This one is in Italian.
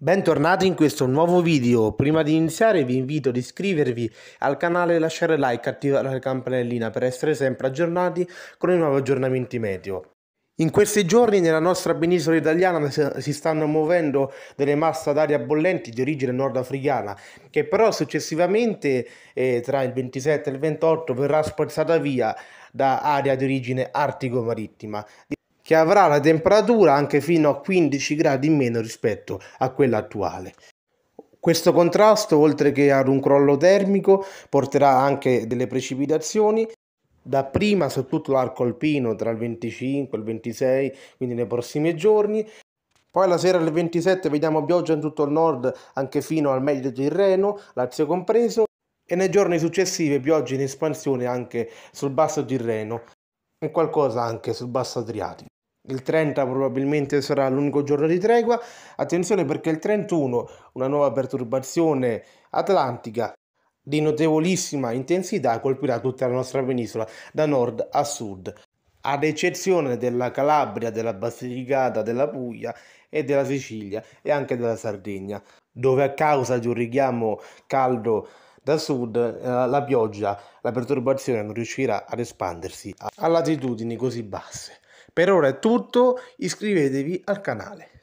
Bentornati in questo nuovo video, prima di iniziare vi invito ad iscrivervi al canale, lasciare like, attivare la campanellina per essere sempre aggiornati con i nuovi aggiornamenti meteo. In questi giorni nella nostra penisola italiana si stanno muovendo delle masse d'aria bollenti di origine nordafricana che però successivamente eh, tra il 27 e il 28 verrà spazzata via da aria di origine artico-marittima che avrà la temperatura anche fino a 15 gradi in meno rispetto a quella attuale. Questo contrasto, oltre che ad un crollo termico, porterà anche delle precipitazioni dapprima su tutto l'arco alpino tra il 25 e il 26, quindi nei prossimi giorni. Poi la sera del 27 vediamo pioggia in tutto il nord, anche fino al medio Tirreno, Lazio compreso, e nei giorni successivi pioggia in espansione anche sul basso Tirreno e qualcosa anche sul basso Adriatico il 30 probabilmente sarà l'unico giorno di tregua. Attenzione perché il 31 una nuova perturbazione atlantica di notevolissima intensità colpirà tutta la nostra penisola da nord a sud, ad eccezione della Calabria, della Basilicata, della Puglia e della Sicilia e anche della Sardegna, dove a causa di un richiamo caldo da sud eh, la pioggia, la perturbazione non riuscirà ad espandersi a latitudini così basse. Per ora è tutto, iscrivetevi al canale.